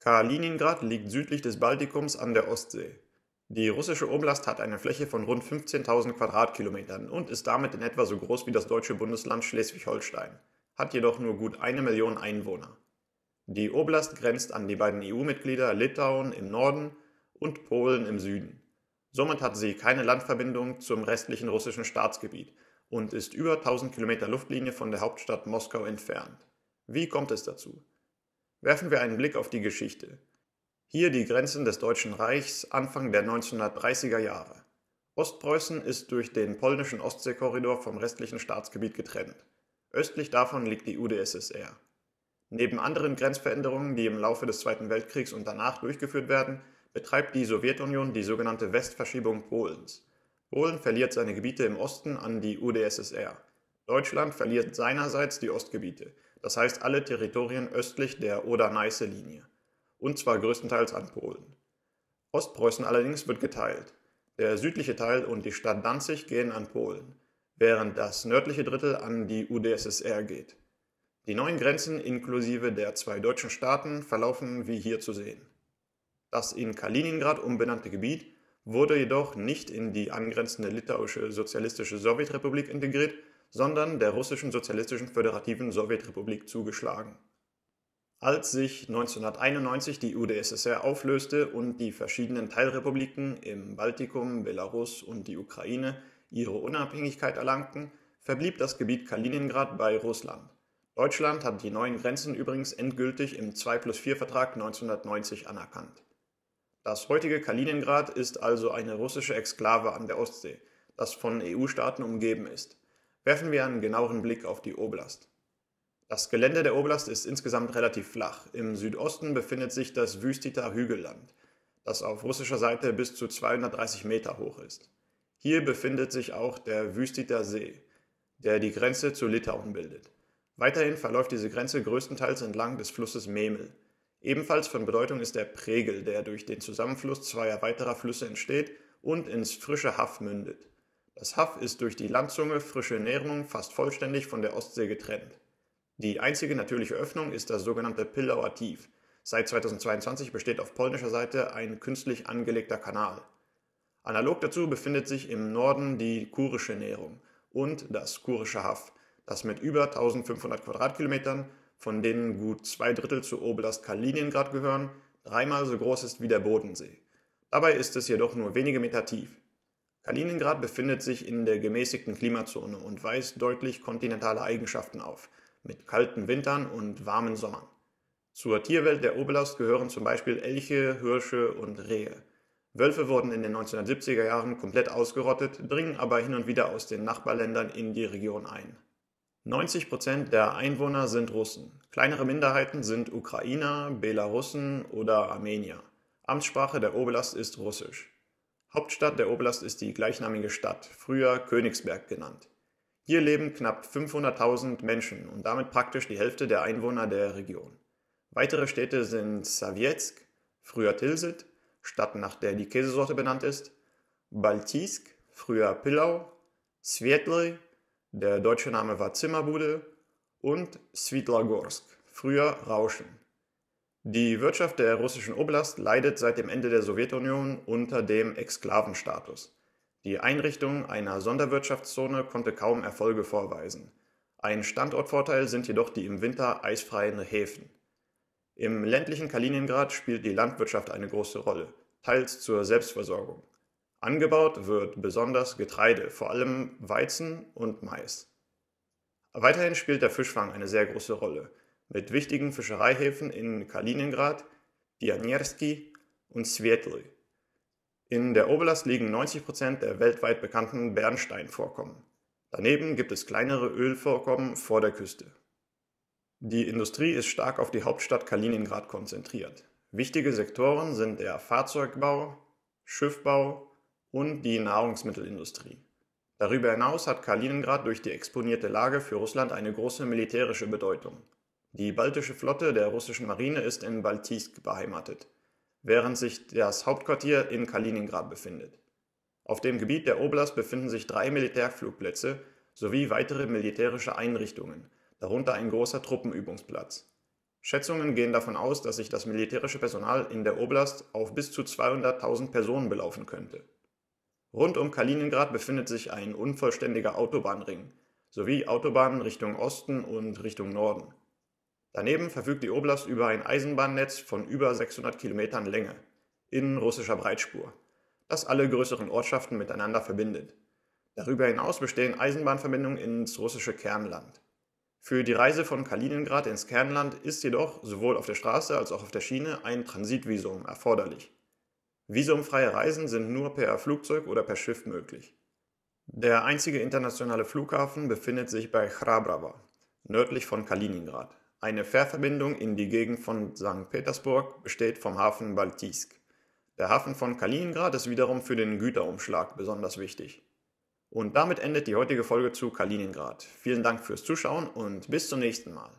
Kaliningrad liegt südlich des Baltikums an der Ostsee. Die russische Oblast hat eine Fläche von rund 15.000 Quadratkilometern und ist damit in etwa so groß wie das deutsche Bundesland Schleswig-Holstein, hat jedoch nur gut eine Million Einwohner. Die Oblast grenzt an die beiden EU-Mitglieder Litauen im Norden und Polen im Süden. Somit hat sie keine Landverbindung zum restlichen russischen Staatsgebiet und ist über 1000 Kilometer Luftlinie von der Hauptstadt Moskau entfernt. Wie kommt es dazu? Werfen wir einen Blick auf die Geschichte. Hier die Grenzen des Deutschen Reichs Anfang der 1930er Jahre. Ostpreußen ist durch den polnischen Ostseekorridor vom restlichen Staatsgebiet getrennt. Östlich davon liegt die UdSSR. Neben anderen Grenzveränderungen, die im Laufe des Zweiten Weltkriegs und danach durchgeführt werden, betreibt die Sowjetunion die sogenannte Westverschiebung Polens. Polen verliert seine Gebiete im Osten an die UdSSR. Deutschland verliert seinerseits die Ostgebiete das heißt alle Territorien östlich der Oder-Neiße-Linie, und zwar größtenteils an Polen. Ostpreußen allerdings wird geteilt. Der südliche Teil und die Stadt Danzig gehen an Polen, während das nördliche Drittel an die UdSSR geht. Die neuen Grenzen inklusive der zwei deutschen Staaten verlaufen wie hier zu sehen. Das in Kaliningrad umbenannte Gebiet wurde jedoch nicht in die angrenzende litauische Sozialistische Sowjetrepublik integriert, sondern der russischen sozialistischen föderativen Sowjetrepublik zugeschlagen. Als sich 1991 die UdSSR auflöste und die verschiedenen Teilrepubliken im Baltikum, Belarus und die Ukraine ihre Unabhängigkeit erlangten, verblieb das Gebiet Kaliningrad bei Russland. Deutschland hat die neuen Grenzen übrigens endgültig im 2 plus 4 Vertrag 1990 anerkannt. Das heutige Kaliningrad ist also eine russische Exklave an der Ostsee, das von EU-Staaten umgeben ist. Werfen wir einen genaueren Blick auf die Oblast. Das Gelände der Oblast ist insgesamt relativ flach. Im Südosten befindet sich das Wüstiter Hügelland, das auf russischer Seite bis zu 230 Meter hoch ist. Hier befindet sich auch der Wüstiter See, der die Grenze zu Litauen bildet. Weiterhin verläuft diese Grenze größtenteils entlang des Flusses Memel. Ebenfalls von Bedeutung ist der Pregel, der durch den Zusammenfluss zweier weiterer Flüsse entsteht und ins frische Haff mündet. Das Haff ist durch die Landzunge Frische Nährung fast vollständig von der Ostsee getrennt. Die einzige natürliche Öffnung ist das sogenannte Pillauer Tief. Seit 2022 besteht auf polnischer Seite ein künstlich angelegter Kanal. Analog dazu befindet sich im Norden die Kurische Nährung und das Kurische Haff, das mit über 1500 Quadratkilometern, von denen gut zwei Drittel zur Oblast Kaliningrad gehören, dreimal so groß ist wie der Bodensee. Dabei ist es jedoch nur wenige Meter tief. Kaliningrad befindet sich in der gemäßigten Klimazone und weist deutlich kontinentale Eigenschaften auf, mit kalten Wintern und warmen Sommern. Zur Tierwelt der Oblast gehören zum Beispiel Elche, Hirsche und Rehe. Wölfe wurden in den 1970er Jahren komplett ausgerottet, dringen aber hin und wieder aus den Nachbarländern in die Region ein. 90 Prozent der Einwohner sind Russen. Kleinere Minderheiten sind Ukrainer, Belarussen oder Armenier. Amtssprache der Oblast ist Russisch. Hauptstadt der Oblast ist die gleichnamige Stadt, früher Königsberg genannt. Hier leben knapp 500.000 Menschen und damit praktisch die Hälfte der Einwohner der Region. Weitere Städte sind Sawieck, früher Tilsit, Stadt nach der die Käsesorte benannt ist, Baltisk, früher Pillau, Svetly, der deutsche Name war Zimmerbude, und Svitlargorsk, früher Rauschen. Die Wirtschaft der russischen Oblast leidet seit dem Ende der Sowjetunion unter dem Exklavenstatus. Die Einrichtung einer Sonderwirtschaftszone konnte kaum Erfolge vorweisen. Ein Standortvorteil sind jedoch die im Winter eisfreien Häfen. Im ländlichen Kaliningrad spielt die Landwirtschaft eine große Rolle, teils zur Selbstversorgung. Angebaut wird besonders Getreide, vor allem Weizen und Mais. Weiterhin spielt der Fischfang eine sehr große Rolle mit wichtigen Fischereihäfen in Kaliningrad, Pionierski und Svetly. In der Oblast liegen 90% Prozent der weltweit bekannten Bernsteinvorkommen. Daneben gibt es kleinere Ölvorkommen vor der Küste. Die Industrie ist stark auf die Hauptstadt Kaliningrad konzentriert. Wichtige Sektoren sind der Fahrzeugbau, Schiffbau und die Nahrungsmittelindustrie. Darüber hinaus hat Kaliningrad durch die exponierte Lage für Russland eine große militärische Bedeutung. Die baltische Flotte der russischen Marine ist in Baltijsk beheimatet, während sich das Hauptquartier in Kaliningrad befindet. Auf dem Gebiet der Oblast befinden sich drei Militärflugplätze sowie weitere militärische Einrichtungen, darunter ein großer Truppenübungsplatz. Schätzungen gehen davon aus, dass sich das militärische Personal in der Oblast auf bis zu 200.000 Personen belaufen könnte. Rund um Kaliningrad befindet sich ein unvollständiger Autobahnring sowie Autobahnen Richtung Osten und Richtung Norden. Daneben verfügt die Oblast über ein Eisenbahnnetz von über 600 Kilometern Länge in russischer Breitspur, das alle größeren Ortschaften miteinander verbindet. Darüber hinaus bestehen Eisenbahnverbindungen ins russische Kernland. Für die Reise von Kaliningrad ins Kernland ist jedoch sowohl auf der Straße als auch auf der Schiene ein Transitvisum erforderlich. Visumfreie Reisen sind nur per Flugzeug oder per Schiff möglich. Der einzige internationale Flughafen befindet sich bei Chrabrava, nördlich von Kaliningrad. Eine Fährverbindung in die Gegend von St. Petersburg besteht vom Hafen Baltisk. Der Hafen von Kaliningrad ist wiederum für den Güterumschlag besonders wichtig. Und damit endet die heutige Folge zu Kaliningrad. Vielen Dank fürs Zuschauen und bis zum nächsten Mal.